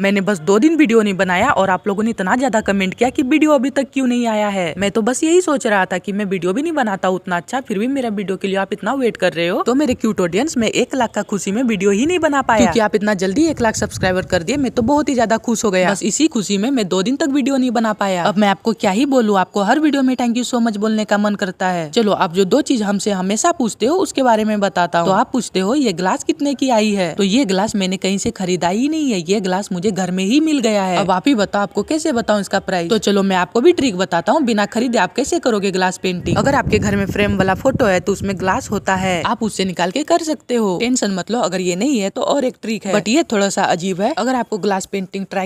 मैंने बस दो दिन वीडियो नहीं बनाया और आप लोगों ने इतना ज्यादा कमेंट किया कि वीडियो अभी तक क्यों नहीं आया है मैं तो बस यही सोच रहा था कि मैं वीडियो भी नहीं बनाता उतना अच्छा फिर भी मेरा वीडियो के लिए आप इतना वेट कर रहे हो तो मेरे क्यूट ऑडियंस में एक लाख का खुशी में वीडियो ही नहीं बना पाया क्योंकि आप इतना जल्दी एक लाख सब्सक्राइबर कर दिए मैं तो बहुत ही ज्यादा खुश हो गया बस इसी खुशी में मैं दो दिन तक वीडियो नहीं बना पाया अब मैं आपको क्या ही बोलूँ आपको हर वीडियो में थैंक यू सो मच बोलने का मन करता है चलो आप जो दो चीज हमसे हमेशा पूछते हो उसके बारे में बताता हूँ तो आप पूछते हो ये ग्लास कितने की आई है तो ये ग्लास मैंने कहीं से खरीदा ही नहीं है ये ग्लास मुझे मुझे घर में ही मिल गया है अब आप ही बताओ आपको कैसे बताऊँ इसका प्राइस तो चलो मैं आपको भी ट्रिक बताता हूँ बिना खरीदे आप कैसे करोगे ग्लास पेंटिंग अगर आपके घर में फ्रेम वाला फोटो है तो उसमें ग्लास होता है आप उससे निकाल के कर सकते हो टेंशन मतलब अगर ये नहीं है तो और एक ट्रिक है बट ये थोड़ा सा अजीब है अगर आपको ग्लास पेंटिंग ट्राई